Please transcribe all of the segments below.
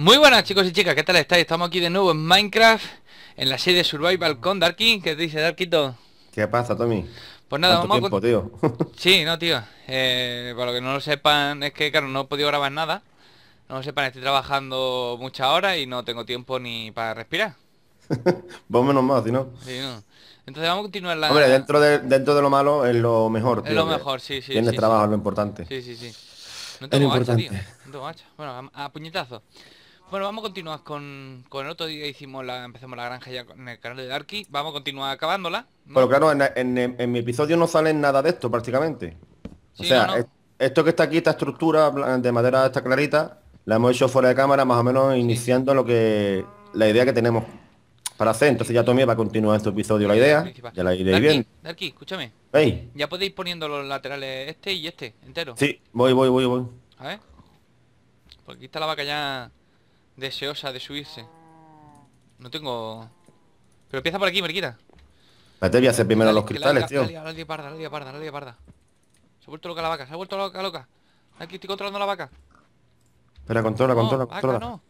Muy buenas chicos y chicas, ¿qué tal estáis? Estamos aquí de nuevo en Minecraft, en la serie Survival con Darky. ¿Qué te dice Darkito? ¿Qué pasa, Tommy? Pues nada, vamos tiempo, a... tío? Sí, no, tío. Eh, para lo que no lo sepan, es que, claro, no he podido grabar nada. No lo sepan, estoy trabajando muchas horas y no tengo tiempo ni para respirar. Vos menos más, si no. Sí, no. Entonces vamos a continuar la... Hombre, dentro de, dentro de lo malo es lo mejor, tío, Es lo mejor, sí, sí. Tienes trabajo, lo importante. Sí, sí, sí. No tengo es hacha, tío. No tengo hacha. Bueno, a, a puñetazo. Bueno, vamos a continuar con, el otro día hicimos la, empezamos la granja ya en el canal de Darky. Vamos a continuar acabándola. Bueno, claro, en, mi episodio no sale nada de esto prácticamente. o sea, esto que está aquí, esta estructura de madera está clarita, la hemos hecho fuera de cámara, más o menos iniciando lo que la idea que tenemos para hacer. Entonces ya Tommy va a continuar este episodio la idea. Ya la bien. Darky, escúchame. ¿Veis? Ya podéis poniendo los laterales este y este, entero. Sí, voy, voy, voy, voy. A ver. Porque aquí está la vaca ya deseosa de subirse. No tengo... Pero empieza por aquí, Merquita. Vete, voy a hacer primero los cristales, tío. La, parda, la parda, la parda. Se ha vuelto loca la vaca, se ha vuelto loca, loca. Aquí estoy controlando la vaca. Espera, controla, controla, controla. no.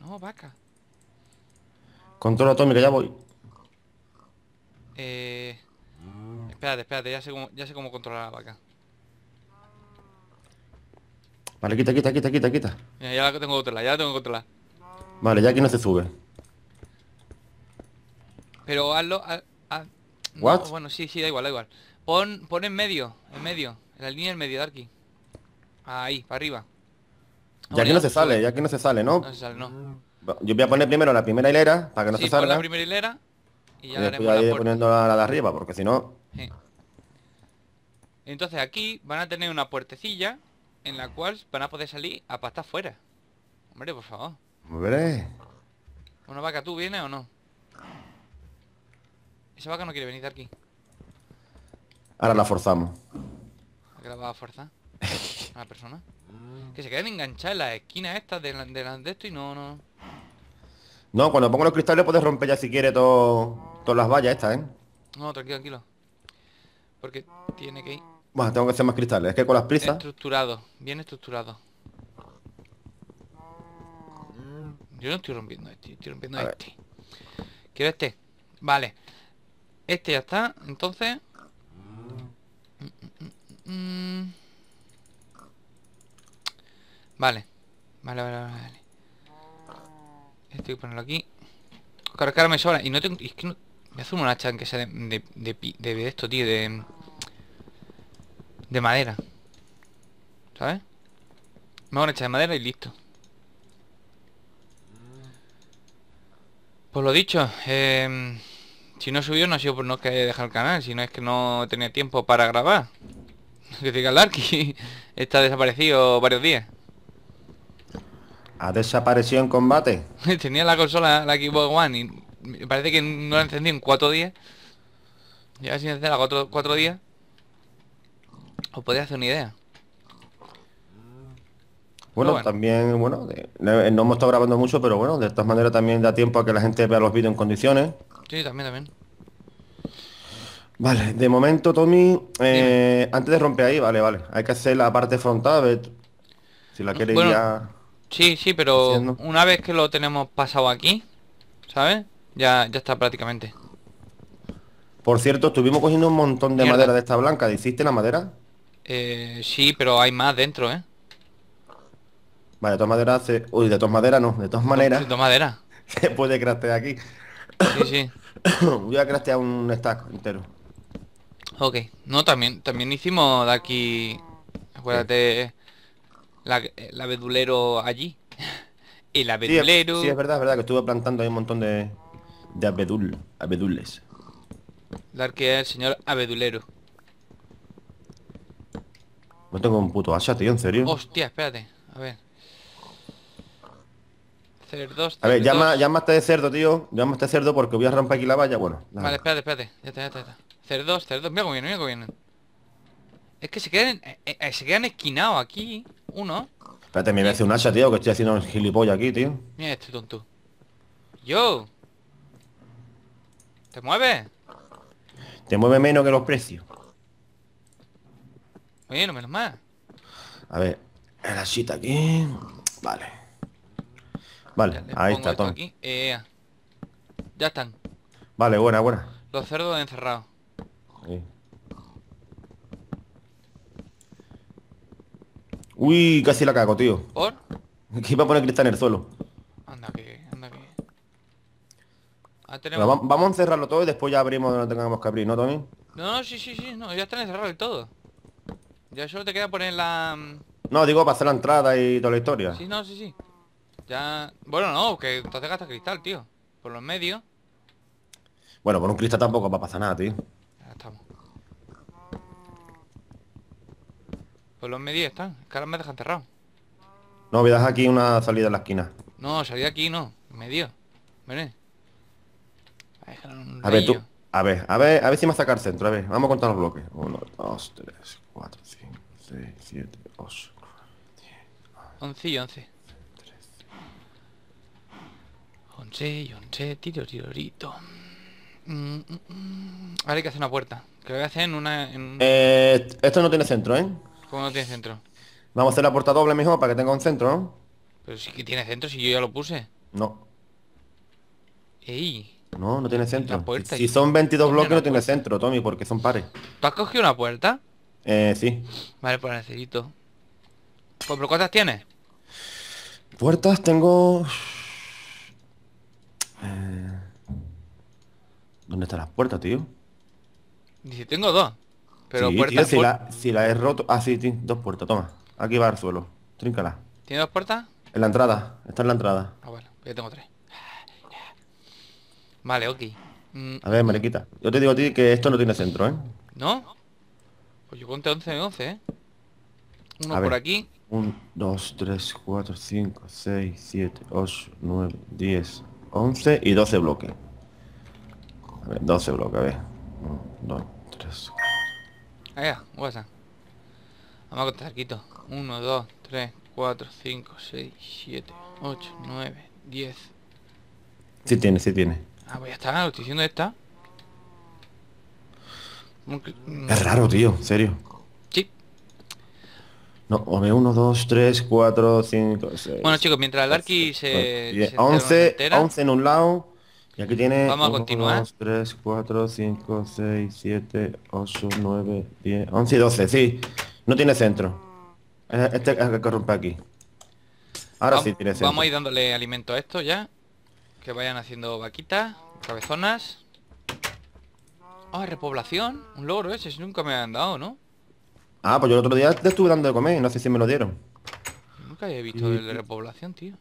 no, vaca. Controla, todo, mira, ya voy. Eh... Espérate, espérate, ya sé cómo, ya sé cómo controlar la vaca. Vale, quita, quita, quita, quita, quita. ya la tengo otra, ya la tengo otra. Vale, ya aquí no se sube. Pero hazlo... ¿What? bueno, sí, sí, da igual, da igual. Pon, pon en medio, en medio. En la línea en medio, Darky. Ahí, para arriba. Ya aquí no se sale, ya aquí no se sale, ¿no? No se sale, no. Yo voy a poner primero la primera hilera para que no se salga. Pon la primera hilera y ya y ponemos poniendo la, la, de arriba, porque si no. Entonces aquí van a tener una puertecilla en la cual van a poder salir a pasta afuera. Hombre, por favor. Hombre. Una vaca, ¿tú vienes o no? Esa vaca no quiere venir de aquí. Ahora la forzamos. ¿A qué la vas a forzar? ¿A la persona? Que se queden enganchadas en las esquinas estas Delante la, de, esto y no, no. No, cuando pongo los cristales puedes romper ya si quieres todas las vallas estas, ¿eh? No, tranquilo, tranquilo. Porque tiene que ir. Bueno, tengo que hacer más cristales, es que con las prisas... Estructurado, bien estructurado. Yo no estoy rompiendo este, estoy rompiendo este. Quiero este. Vale. Este ya está, entonces... Vale. Vale, vale, vale, vale. Esto hay que ponerlo aquí. Cargarme ahora sobra. Y no tengo... Es que no... Me hace una hacha que sea de, de esto, tío, de de madera. ¿Sabes? Me voy a echar de madera y listo. Pues lo dicho, em, si no subió no ha sido por no dejar el canal, sino es que no tenía tiempo para grabar. Que diga Larky, está desaparecido varios días. ¿Ha desaparecido en combate? tenía la consola, la Xbox One, y parece que no la encendí en cuatro días. Ya sin encenderla cuatro días. Podría hacer una idea? Bueno, también, bueno, no hemos estado grabando mucho, pero bueno, de esta maneras también da tiempo a que la gente vea los vídeos en condiciones. Sí, también, también. Vale, de momento, Tommy, eh, antes de romper ahí, vale, vale, hay que hacer la parte frontal, a ver, si la queréis ya... Sí, sí, pero una vez que lo tenemos pasado aquí, ¿sabes? Ya, ya está prácticamente. Por cierto, estuvimos cogiendo un montón de madera de esta blanca, ¿hiciste la madera? Eh, sí, pero hay más dentro, ¿eh? Vale, de todas maneras eh, Uy, de todas maneras no, de todas maneras... De todas maneras. Se puede craftear aquí. Sí, sí. Voy a craftear un stack entero. Ok. No, también también hicimos de aquí... Acuérdate... La, el abedulero allí. El abedulero... Sí, es verdad, es verdad, que estuve plantando ahí un montón de... De abedul, abedules. Dar que el señor abedulero. No tengo un puto hacha, tío, en serio. Hostia, espérate. A ver. Cerdos, a ver, llama, llamaste de cerdo, tío. Llamaste este cerdo porque voy a romper aquí la valla. Bueno. Vale, espérate, espérate. Ya está, ya ya Cerdos, Mira cómo vienen, mira cómo vienen. Es que se quedan, eh, eh, eh, se quedan esquinados aquí. Uno. Espérate, me voy a un hacha, tío, que estoy haciendo un gilipollas aquí, tío. Mira este tonto. Yo. ¿Te mueves? Te mueve menos que los precios. Bueno, menos mal. A ver, la cita aquí. Vale. Vale, ahí está, Tom. Eh, ya están. Vale, buena, buena. Los cerdos encerrados. Uy, casi la cago, tío. ¿Por? Aquí va a poner cristal en el suelo. Anda que, anda ah, vamos a encerrarlo todo y después ya abrimos donde tengamos que abrir, ¿no, Tony? No, no, sí, sí, sí, no, ya están encerrados el todo. Ya solo te queda poner la... Mm, no, digo para hacer la entrada y toda la historia. Sí, no, sí, sí. Ya... Bueno, no, que entonces gastas cristal, tío. Por los medios. Bueno, por un cristal tampoco va a pasar nada, tío. Ya estamos. Por los medios están. Es que ahora me dejan cerrado. No, voy a aquí una salida en la esquina. No, salida aquí no. Medio. Ven. A ver, tú. A ver, a ver, a ver si me saca el centro. A ver, vamos a contar los bloques. Uno, dos, tres, cuatro, 7, 8, 11 y 11. 11 y 11, tiro, tirorito. orito mm, mm, mm. Ahora hay que hacer una puerta. Que lo voy a hacer en una... Eh, esto no tiene centro, ¿eh? ¿Cómo no tiene centro? Vamos a hacer la puerta doble mejor para que tenga un centro, ¿no? Pero sí que tiene centro, si yo ya lo puse. No. Ey. No, no tiene centro. Puerta, si son 22 bloques no tiene centro, Tommy, porque son pares. ¿Tú has cogido una puerta? Eh, sí. Vale, pues necesito. Pues, ¿Pero cuántas tienes? Puertas tengo... Eh, ¿Dónde están las puertas, tío? Dice, tengo dos. Pero puertas... si, la, si, he roto... Ah, sí, dos puertas, toma. Aquí va al suelo. Tríncala. ¿Tiene dos puertas? En la entrada. Está en la entrada. Ah, bueno. Pues yo tengo tres. Vale, ok. Mm, a ver, Mariquita. Yo te digo a ti que esto no tiene centro, ¿eh? ¿No? Pues yo conté 11 de 11, ¿eh? Uno por aquí. 1, 2, 3, 4, 5, 6, 7, 8, 9, 10, 11 y 12 bloques. A ver, 12 bloques, a ver. 1, 2, 3, 4. va, WhatsApp. Vamos a contar quito. 1, 2, 3, 4, 5, 6, 7, 8, 9, 10. Sí tiene, sí tiene. Ah, pues ya está, lo estoy diciendo esta. Es raro, tío, en serio. Sí. No, me 1, 2, 3, 4, 5, 6. Bueno, chicos, mientras el Arki pues, se. 11, pues, 11 en un lado. Y aquí tiene... Vamos a continuar. 2, 3, 4, 5, 6, 7, 8, 9, 10, 11 y 12. Sí, no tiene centro. Eh, este es el que corrompe aquí. Ahora sí tiene centro. Vamos a ir dándole alimento a esto ya. Que vayan haciendo vaquitas, cabezonas. Ah, repoblación. Un logro ese, si nunca me han dado, ¿no? Ah, pues yo el otro día te estuve dando de comer y no sé si me lo dieron. Nunca había visto el de repoblación, tío.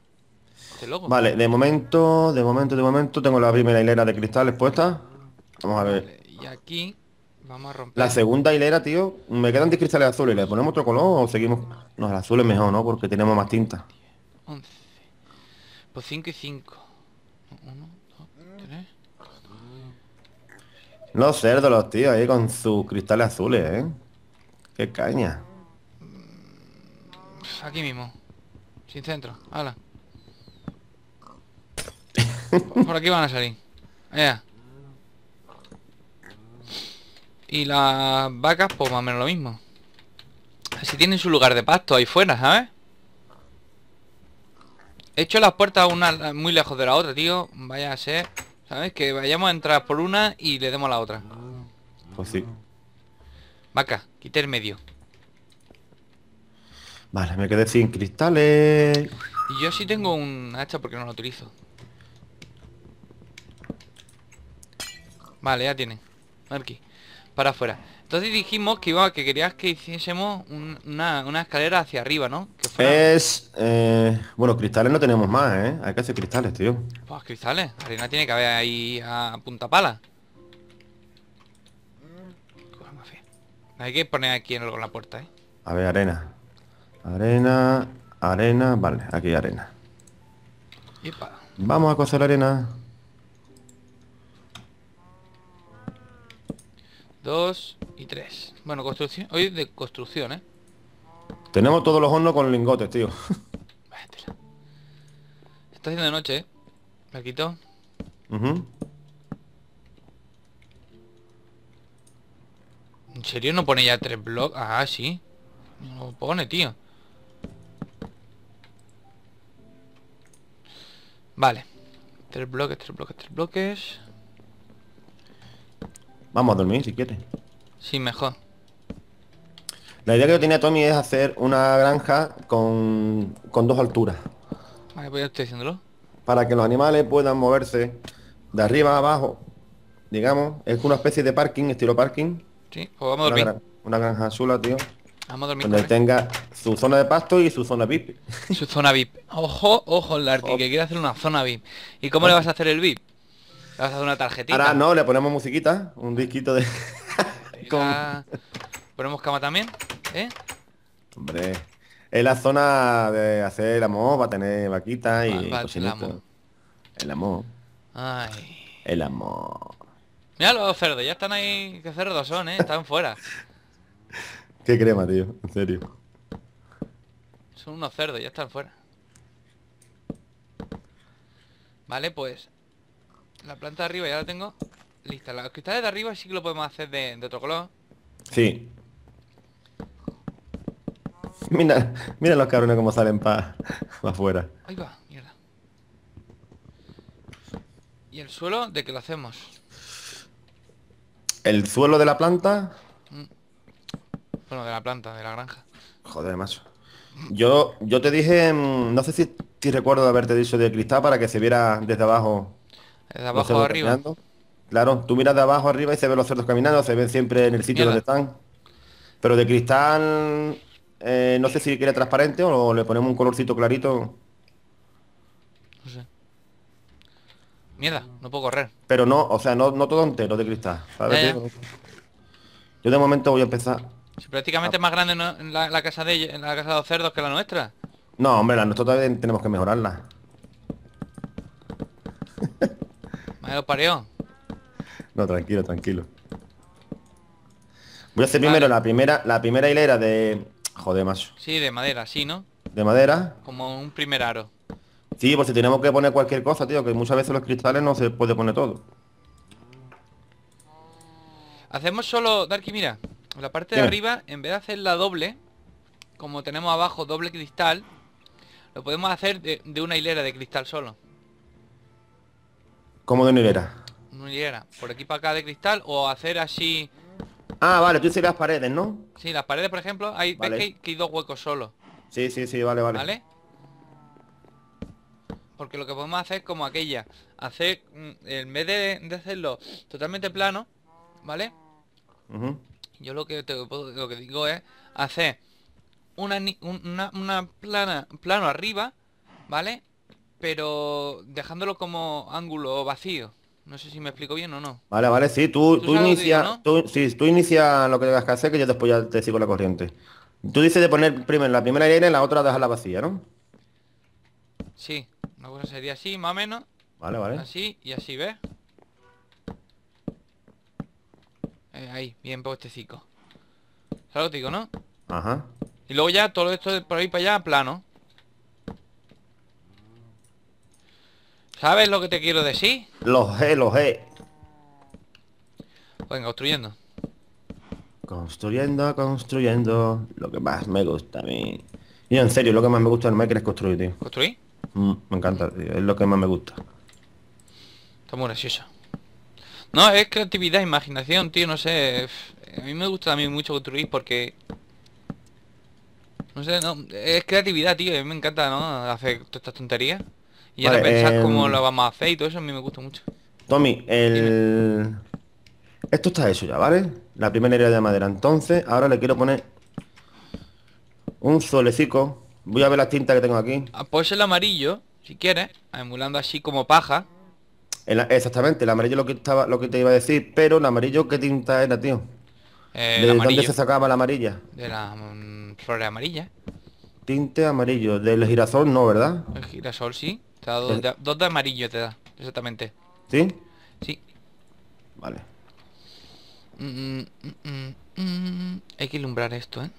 Este vale, de momento, de momento, de momento tengo la primera hilera de cristales puesta. Vamos a ver. y aquí vamos a romper. La segunda hilera, tío, me quedan 10 cristales azules. ¿Le ponemos otro color o seguimos? No, el azul es mejor, ¿no? Porque tenemos más tinta. 11. Pues 5 y 5. 1, Los cerdos los tíos ahí con sus cristales azules, ¿eh? Qué caña. Mm, aquí mismo. Sin centro. Hala. Por aquí van a salir. Allá. Y las vacas, pues más o menos lo mismo. Así tienen su lugar de pasto ahí fuera, ¿sabes? He hecho las puertas una muy lejos de la otra, tío. Vaya a ser... ¿Sabes? Que vayamos a entrar por una y le demos la otra. Pues sí. Vaca, quita el medio. Vale, me quedé sin cristales. Y yo sí tengo un hacha porque no lo utilizo. Vale, ya tiene. Aquí. Para afuera. Entonces dijimos que iba, que querías que hiciésemos una escalera hacia arriba, ¿no? Es... Eh, bueno, cristales no tenemos más, ¿eh? Hay que hacer cristales, tío. Pues cristales. Arena tiene que haber ahí a punta pala. Hay que poner aquí en la puerta, ¿eh? A ver, arena. Arena, arena... Vale, aquí arena. Vamos a cocer arena. Dos y tres. Bueno, construcción... Hoy de construcción, ¿eh? Tenemos todos los hornos con lingotes, tío. Vaya Está haciendo de noche, ¿eh? Me quito. ¿En serio no pone ya tres bloques? Ah, sí. No pone, tío. Vale. Tres bloques, tres bloques, tres bloques. Vamos a dormir si quieres. Sí, mejor. La idea que yo tenía, Tommy, es hacer una granja con, con dos alturas. voy pues diciéndolo. Para que los animales puedan moverse de arriba a abajo, digamos. Es una especie de parking, estilo parking. Sí, o pues vamos a dormir. Una, granja azul, tío. Vamos a dormir. Donde tenga su zona de pasto y su zona VIP. su zona VIP. Ojo, ojo, el que quiere hacer una zona VIP. ¿Y cómo le vas a hacer el VIP? ¿Le vas a hacer una tarjetita? Ahora no, le ponemos musiquita, un disquito de... ¿Ponemos cama también? ¿eh? Hombre, es la zona de hacer el amor, va a tener vaquita y el, amor. el amor. El amor. Mira los cerdos, ya están ahí. Qué cerdos son, ¿eh? Están fuera. Qué crema, tío, en serio. Son unos cerdos, ya están fuera. Vale, pues la planta de arriba ya la tengo lista. Los cristales de arriba sí que lo podemos hacer de otro color. Sí. Mira, mira los cabrones como salen para afuera. Ahí va, mierda. ¿Y el suelo de qué lo hacemos? ¿El suelo de la planta? Mm. Bueno, de la planta, de la granja. Joder, macho. Yo, yo te dije, mm, no sé si, recuerdo haberte dicho de cristal para que se viera desde abajo. Desde abajo arriba. Claro, tú miras de abajo arriba y se ven los cerdos caminando, se ven siempre en el sitio donde están. Pero de cristal eh, no sé si quiere transparente o le ponemos un colorcito clarito. No sé. Mierda, no puedo correr. Pero no, o sea, no, no todo entero de cristal. Yo de momento voy a empezar. prácticamente es más grande la, casa de en la casa de los cerdos que la nuestra. No, hombre, la nuestra todavía tenemos que mejorarla. Me lo parió. No, tranquilo, tranquilo. Voy a hacer primero la primera, la primera hilera de, Joder, macho. Sí, de madera, sí, ¿no? De madera. Como un primer aro. Sí, porque si tenemos que poner cualquier cosa, tío, que muchas veces los cristales no se puede poner todo. Hacemos solo, Darky, mira, la parte de arriba, en vez de hacerla doble, como tenemos abajo doble cristal, lo podemos hacer de, una hilera de cristal solo. ¿Cómo de una hilera? Una hilera, por aquí para acá de cristal, o hacer así Ah, vale, tú dices las paredes, ¿no? Sí, las paredes, por ejemplo, hay, ves que hay, dos huecos solo. Sí, sí, sí, vale, vale. ¿Vale? Porque lo que podemos hacer es como aquella. Hacer, mm, en vez de, hacerlo totalmente plano, ¿vale? Yo lo que, lo que digo es hacer una, una plana, plano arriba, ¿vale? Pero dejándolo como ángulo vacío. No sé si me explico bien o no. Vale, vale, sí, tú, tú, inicia, tú, lo que tengas que hacer, que yo después ya te sigo la corriente. Tú dices de poner primero la primera aire y la otra dejarla vacía, ¿no? Sí, una cosa sería así, más o menos. Vale, vale. Así y así, ¿ves? Eh, ahí, bien postecico. ¿Sabes lo que digo, no? Ajá. Y luego ya todo esto de por ahí para allá plano. ¿Sabes lo que te quiero decir? Los G, los pues G. Venga, construyendo. Construyendo, construyendo. Lo que más me gusta a mí. Y en serio, lo que más me gusta del Minecraft es construir, tío. ¿Construir? Mm, me encanta, tío. Es lo que más me gusta. Está muy No, es creatividad, imaginación, tío. No sé. A mí me gusta también mucho construir porque... No sé, no. Es creatividad, tío. A mí me encanta, ¿no? Hacer todas estas tonterías. Y ahora pensar cómo em, lo vamos a hacer y todo eso a mí me gusta mucho. Tommy, el... Esto está hecho ya, ¿vale? La primera era de madera. Entonces, ahora le quiero poner un solecico. Voy a ver las tintas que tengo aquí. Pues el amarillo, si quieres, emulando así como paja. exactamente, el amarillo lo que estaba, lo que te iba a decir, pero el amarillo, ¿qué tinta era, tío? Eh, ¿De dónde se sacaba la amarilla? De la... flor mm, flores amarillas. Tinte amarillo, del girasol no, ¿verdad? El girasol sí dos, de, amarillo te da, exactamente. ¿Sí? Sí. Vale. Mm, mm, mm, Hay que ilumbrar esto, ¿eh?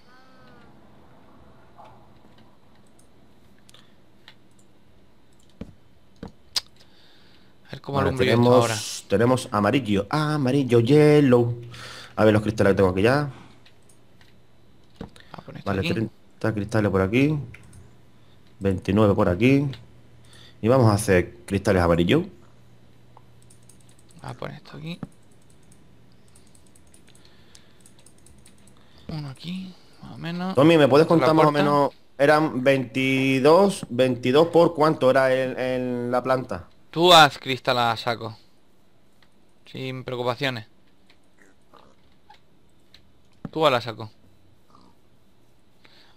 A ver cómo lo tenemos, ahora. Tenemos amarillo, amarillo, yellow. A ver los cristales que tengo aquí ya. Vale, 30 cristales por aquí. 29 por aquí. Y vamos a hacer cristales amarillos. Voy a poner esto aquí. Uno aquí, más o menos. Tommy, ¿me puedes contar más o menos? Eran 22, 22 por cuánto era en la planta. Tú haz cristal a saco. Sin preocupaciones. Tú a la saco.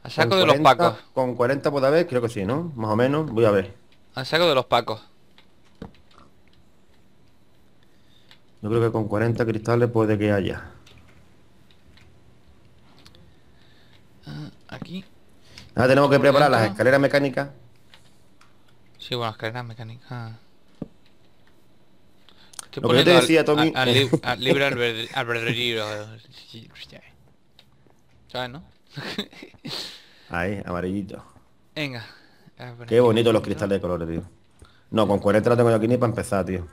A saco de los pacos. Con 40 puede haber, creo que sí, ¿no? Más o menos, voy a ver. A saco de los pacos. Yo creo que con 40 cristales puede que haya. Ah, aquí. Ahora tenemos que preparar las escaleras mecánicas. Sí, bueno, escaleras mecánicas. Ah. Lo que yo te decía, Tommy... Al, al, eh. al libre albedrío. ¿Sabes, no? Ahí, amarillito. Venga. Ah, Qué bonito los cristales de colores, tío. No, con 40 no tengo yo aquí ni para empezar, tío.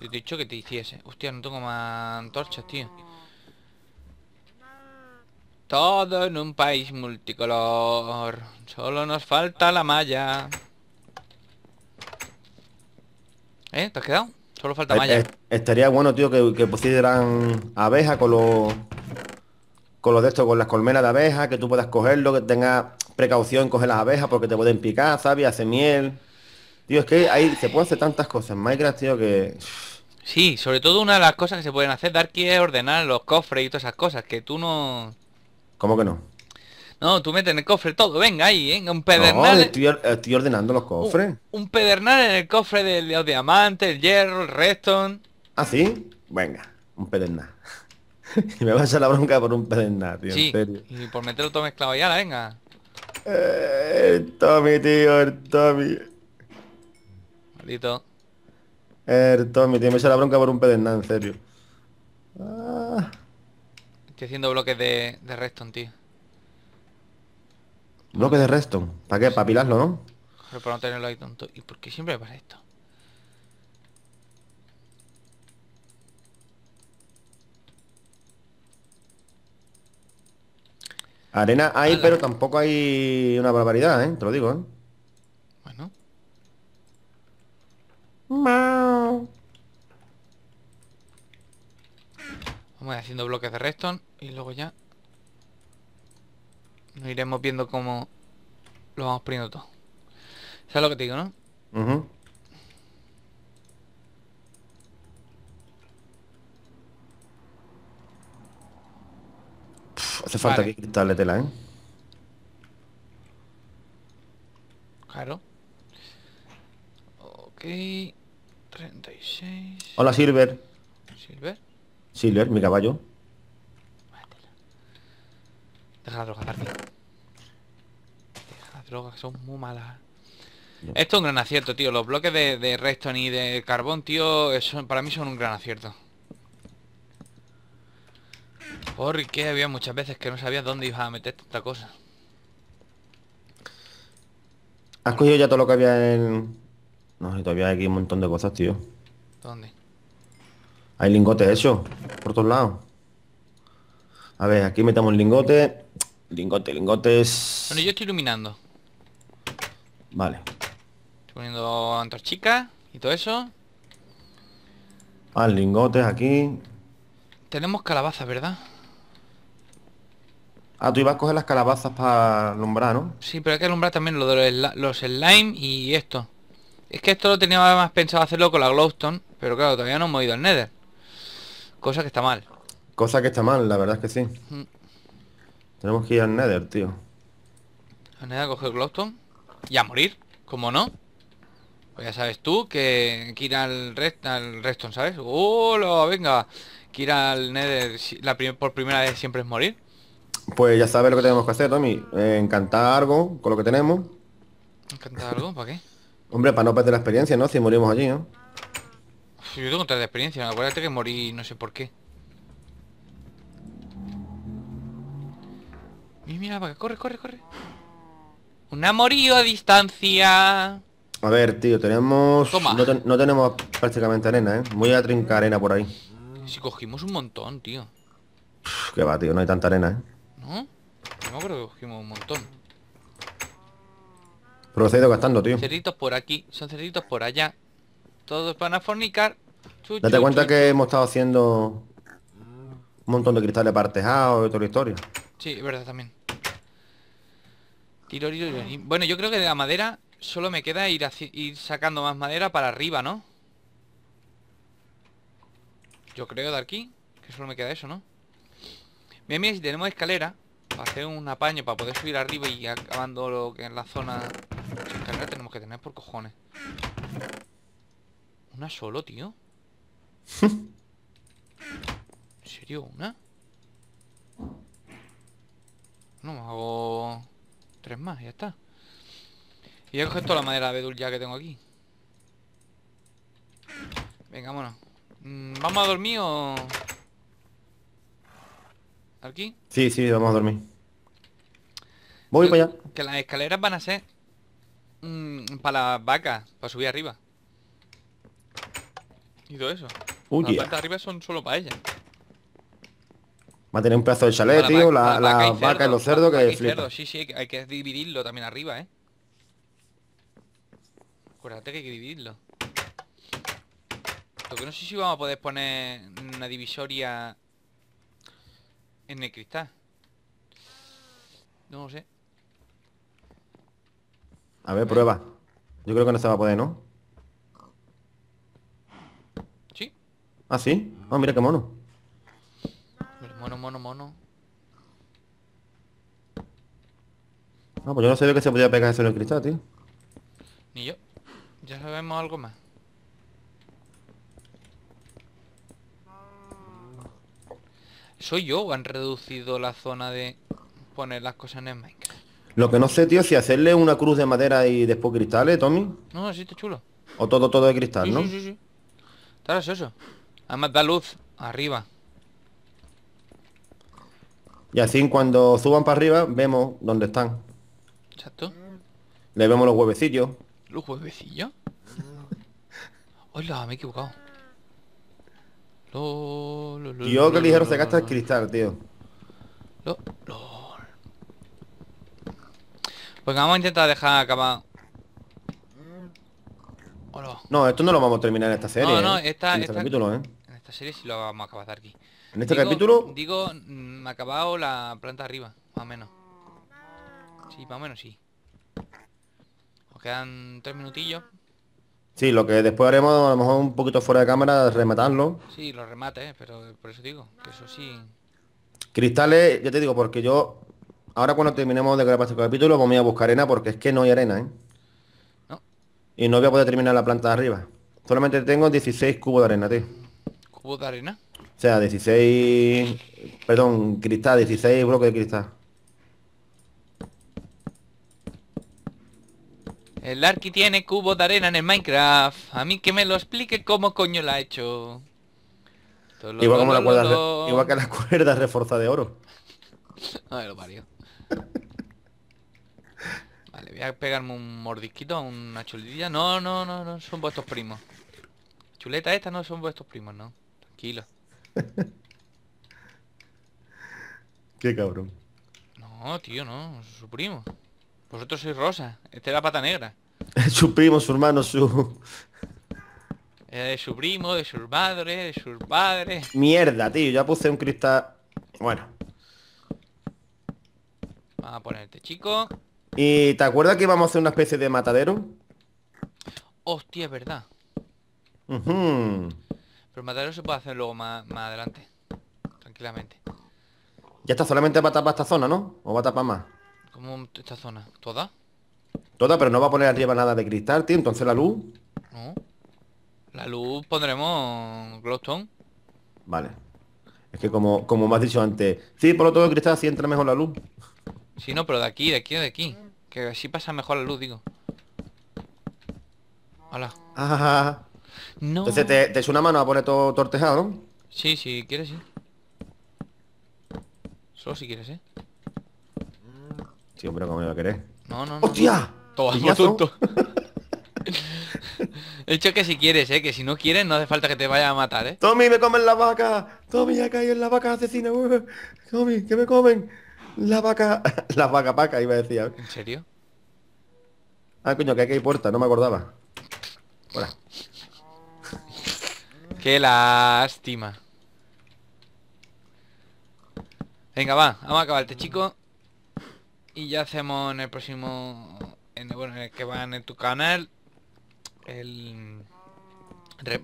Te he dicho que te hiciese. Hostia, no tengo más antorchas, tío. Todo en un país multicolor. Solo nos falta la malla. ¿Eh? ¿Te has quedado? Solo falta eh, malla. Eh, estaría bueno, tío, que, pusieran abeja con los... Con los de estos, con las colmenas de abeja, que tú puedas cogerlo, que tenga precaución, coge las abejas porque te pueden picar, ¿sabes? Hace miel. Tío, es que ahí se pueden hacer tantas cosas en Minecraft, tío, que... Sí, sobre todo una de las cosas que se pueden hacer, que es ordenar los cofres y todas esas cosas, que tú no... ¿Cómo que no? No, tú metes en el cofre todo, venga ahí, ¿en un pedernal... estoy, ordenando los cofres. Un, pedernal en el cofre de los diamantes, el hierro, el redstone... ¿Ah, sí? Venga, un pedernal. y me vas a la bronca por un pedernal, tío, en y por meterlo todo mezclado ya, venga. El Tommy, tío, el Tommy. Maldito. El Tommy, tío, me hizo la bronca por un pedernal, en serio. Ah. Estoy haciendo bloques de, de redstone, tío. ¿Bloques de redstone? ¿Para qué? Para pilarlo, ¿no? Pero para no tenerlo ahí tonto. ¿Y por qué siempre para esto? Arena hay, pero tampoco hay una barbaridad, ¿eh? Te lo digo, ¿eh? Bueno. Vamos haciendo bloques de redstone y luego ya nos iremos viendo cómo lo vamos poniendo todo. ¿Sabes lo que te digo, no? Hace falta que quitarle tela, ¿eh? Claro. Ok. 36. Hola, Silver. ¿Silver? Silver, mi caballo. Deja la droga, Martín Deja la droga, que son muy malas. Esto es un gran acierto, tío. Los bloques de, de redstone y de carbón, tío, para mí son un gran acierto. Porque había muchas veces que no sabía dónde ibas a meter esta cosa. ¿Has cogido ya todo lo que había en...? No, todavía hay aquí un montón de cosas, tío. ¿Dónde? Hay lingotes eso, por todos lados. A ver, aquí metamos lingote. Lingote, lingotes. Bueno, yo estoy iluminando. Vale. Estoy poniendo antorchicas y todo eso. Ah, lingotes aquí. Tenemos calabazas, ¿verdad? Ah, tú ibas a coger las calabazas para alumbrar, ¿no? Sí, pero hay que alumbrar también lo de los, los slime y esto. Es que esto lo tenía más pensado hacerlo con la glowstone, pero claro, todavía no hemos ido al nether. Cosa que está mal. Cosa que está mal, la verdad es que sí. Tenemos que ir al nether, tío. Al nether a coger glowstone y a morir, como no. Pues ya sabes tú que hay que ir al, rest, al reston, ¿sabes? ¡Hola! Venga que ir al Nether por primera vez siempre es morir? Pues ya sabes lo que tenemos que hacer, Tommy. Eh, encantar algo con lo que tenemos. ¿Encantar algo? ¿Para qué? Hombre, para no perder la experiencia, ¿no? Si morimos allí, ¿no? Yo tengo tres la experiencia, acuérdate que morí no sé por qué. Mira, mira, que corre, corre, corre. Un amorío a distancia. A ver, tío, tenemos... No, no tenemos prácticamente arena, ¿eh? Voy a trincar arena por ahí. Y si cogimos un montón, tío. que va, tío, no hay tanta arena, ¿eh? ¿No? No creo que cogimos un montón. Pero se ha ido gastando, tío. Cerditos por aquí, son cerditos por allá. Todos van a fornicar. Date cuenta que hemos estado haciendo un montón de cristales para de y toda la historia. Sí, es verdad también. Tiro, Bueno, yo creo que de la madera solo me queda ir sacando más madera para arriba, ¿no? Yo creo de aquí Que solo me queda eso, ¿no? Mira, mira, si tenemos escalera Para hacer un apaño Para poder subir arriba Y acabando lo que en la zona Escalera tenemos que tener por cojones Una solo, tío ¿En serio? ¿Una? No, me hago... Tres más, ya está Y es a coger toda la madera de bedul ya que tengo aquí Venga, vámonos Mm, ¿Vamos a dormir o...? ¿Aquí? Sí, sí, vamos a dormir. Voy para allá. Que las escaleras van a ser... Mm, para las vacas, para subir arriba. Y todo eso. Oh, las arriba son solo para ellas. Va a tener un pedazo de chalet, tío, Las vacas vaca, y, los cerdos que hay Sí, sí, hay que dividirlo también arriba, ¿eh? Acuérdate que hay que dividirlo que no sé si vamos a poder poner una divisoria en el cristal. No lo sé. A ver, prueba. Yo creo que no se va a poder, ¿no? Sí. ¿Ah, sí? Ah, mira qué mono. Mono, mono, mono. Ah, pues yo no sabía que se podía pegar en el cristal, tío. Ni yo. Ya sabemos algo más. ¿Soy yo o han reducido la zona de poner las cosas en el Minecraft? Lo que no sé, tío, si hacerle una cruz de madera y después cristales, Tommy. No, así está chulo. O todo, todo de cristal, ¿no? Sí, sí, sí. Además da luz arriba. Y así cuando suban para arriba, vemos dónde están. Exacto. Le vemos los huevecillos. ¿Los huevecillos? Hola, me he equivocado y yo que ligero se gasta el cristal, tío. Pues vamos a intentar dejar acabado... No? esto no lo vamos a terminar en esta serie. No, no, ¿eh? esta, en este capítulo, ¿eh? En esta serie sí lo vamos a acabar aquí. ¿En este capítulo? Digo, mm, acabado la planta arriba, más o menos. Sí, más o menos sí. Nos quedan tres minutillos. Sí, lo que después haremos, a lo mejor un poquito fuera de cámara, rematarlo. Sí, lo remate, eh, pero por eso digo, que eso sí. Cristales, ya te digo, porque yo, ahora cuando terminemos de grabar este capítulo, voy a buscar arena porque es que no hay arena, ¿eh? No. Y no voy a poder terminar la planta de arriba. Solamente tengo 16 cubos de arena, tío. ¿Cubos de arena? O sea, 16... Perdón, cristal, 16 bloques de cristal. El Arki tiene cubo de arena en el Minecraft. A mí que me lo explique cómo coño la ha hecho. igual, como la cuerda, que la cuerda reforza de oro. A ah, ver, lo parió. vale, voy a pegarme un mordisquito, A una chulilla. No, no, no, no son vuestros primos. Chuleta esta no son vuestros primos, no. Tranquilo. Qué cabrón. No, tío, no, su primo. Vosotros sois rosa. Este es la pata negra. su primo, su hermano, su... Es eh, su primo, de su madre, de sus padres. Mierda, tío. Ya puse un cristal... Bueno. Vamos a ponerte, este chico. ¿Y te acuerdas que íbamos a hacer una especie de matadero? Hostia, es verdad. Pero el matadero se puede hacer luego más, más adelante. Tranquilamente. Ya está solamente para tapar esta zona, ¿no? ¿O va a tapar más? ¿Cómo esta zona? ¿Toda? Toda, pero no va a poner arriba nada de cristal, tío. Entonces la luz. No. La luz pondremos glowstone. Vale. Es que como, como me has dicho antes, sí, por lo todo cristal, si entra mejor la luz. Sí, no, pero de aquí, de aquí, de aquí. Que así pasa mejor la luz, digo. Hola. no. Entonces te, es una mano a poner todo tortejado, ¿no? Sí, si quieres, sí. Solo si quieres, ¿eh? Sí, hombre, ¿cómo me a querer? No, no, no. ¡Hostia! Todo tonto. He dicho que si quieres, eh, que si no quieres no hace falta que te vaya a matar, eh. Tommy, me comen la vaca. Tommy, ha caído en la vaca asesina. Tommy, que me comen. La vaca, la vaca paca, iba a decir. ¿En serio? Ah, coño, que aquí hay puerta, no me acordaba. Hola. Qué lástima. Venga, va, vamos a acabarte, este chico. Y ya hacemos en el próximo... En, bueno, en el que van en tu canal...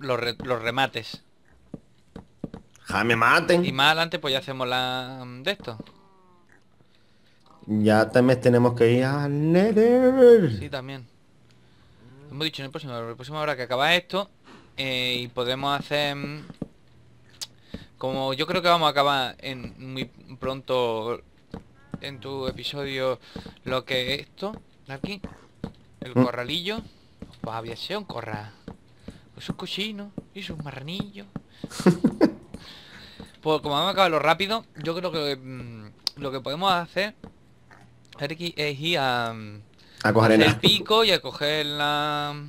los, remates. Ja, me maten. Y más adelante pues ya hacemos la mm, de esto. Ya también tenemos que ir a Nether. Sí, también. Hemos dicho en el próximo, el próximo habrá que acaba esto eh, y podemos hacer... Mm, como yo creo que vamos a acabar en muy pronto en tu episodio lo que es esto aquí. El mm. corralillo. Pues había sido un corral. Con pues, un cochinos y sus marranillos. pues como vamos a acabarlo rápido, yo creo que mm, lo que podemos hacer es ir a... A coger el pico y a coger la...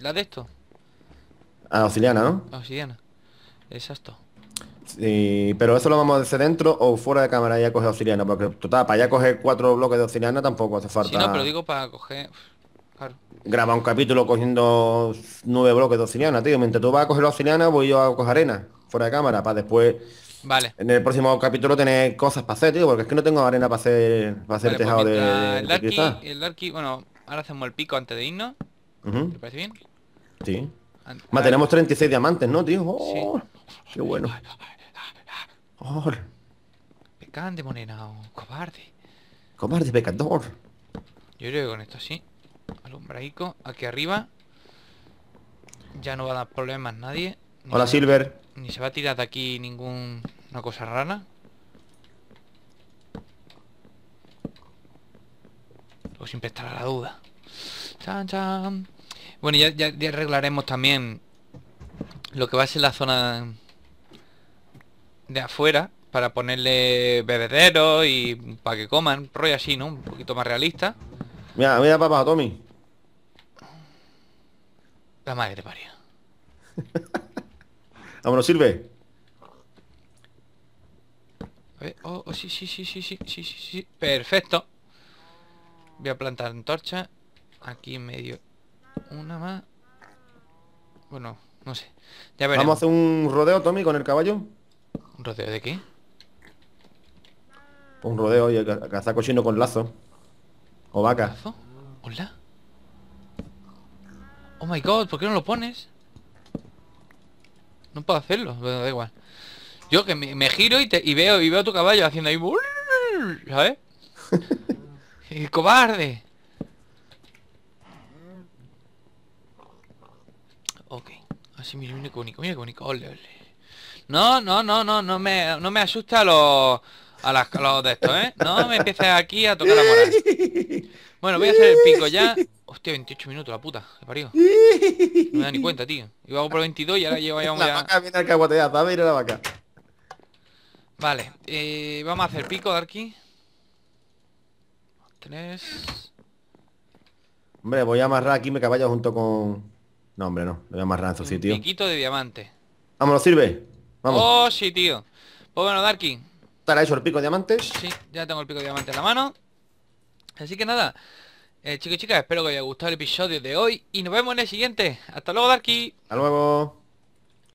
La de esto. A ah, ¿no? ¿no? auxiliana Exacto. Sí, pero eso lo vamos a hacer dentro o fuera de cámara y a coger auxiliana, porque total, para ya coger cuatro bloques de auxiliana tampoco hace falta. Sí, no, pero digo para coger. Graba un capítulo cogiendo nueve bloques de auxiliana, tío. Mientras tú vas a coger la auxiliana, voy yo a coger arena, fuera de cámara, para después. Vale. En el próximo capítulo tener cosas para hacer, tío, porque es que no tengo arena para hacer, para pues tejado de. El el Darky, bueno, ahora hacemos el pico antes de irnos. ¿Te parece bien? Sí. Más tenemos 36 diamantes, ¿no, tío? Oh, qué bueno. ¡Oh! Pecante, o Cobarde. Cobarde, pecador. Yo creo que con esto así Alumbraico. Aquí arriba. Ya no va a dar problemas nadie. Hola, Silver. Ni se va a tirar de aquí ninguna cosa rara. O siempre estará la duda. Bueno, ya arreglaremos también lo que va a ser la zona de afuera para ponerle bebedero y para que coman, rollo así, ¿no? Un poquito más realista. Mira, mira papá, Tommy. La madre te paría. Vámonos, sirve. Oh, oh, sí, sí, sí, sí, sí, sí, sí, sí. Perfecto. Voy a plantar antorcha. Aquí en medio. Una más. Bueno, no sé. Ya veremos. Vamos a hacer un rodeo, Tommy, con el caballo. ¿Un rodeo de qué? Un rodeo y que está cochino con lazo. O vaca. ¿Lazo? ¿Hola? Oh my god, ¿por qué no lo pones? No puedo hacerlo, da igual. Yo que me, giro y, te, veo y veo a tu caballo haciendo ahí... ¿Sabes? ¡El cobarde! Ok, así mira, único qué bonito, mira qué bonito, ole, ole. No, no, no, no, no me, no me asusta a los, a, las, de estos, ¿eh? No me empieces aquí a tocar la moral. Bueno, voy a hacer el pico ya. Hostia, 28 minutos, la puta, que parió. No me da ni cuenta, tío. Iba por 22 y ahora llevo ya... La ya... vaca viene al va a ir la vaca. Vale, eh, vamos a hacer pico, Darky. Tres... Hombre, voy a amarrar aquí mi caballo junto con... No, hombre, no. Lo voy a amarrar en su sitio. Piquito de diamante. Ah, ¿lo sirve. Oh, sí, tío. Pues bueno, Darky. ¿Para eso el pico de diamantes? Sí, ya tengo el pico de diamantes en la mano. Así que nada. Eh, chicos y chicas, espero que os haya gustado el episodio de hoy y nos vemos en el siguiente. Hasta luego, Darky. Hasta luego.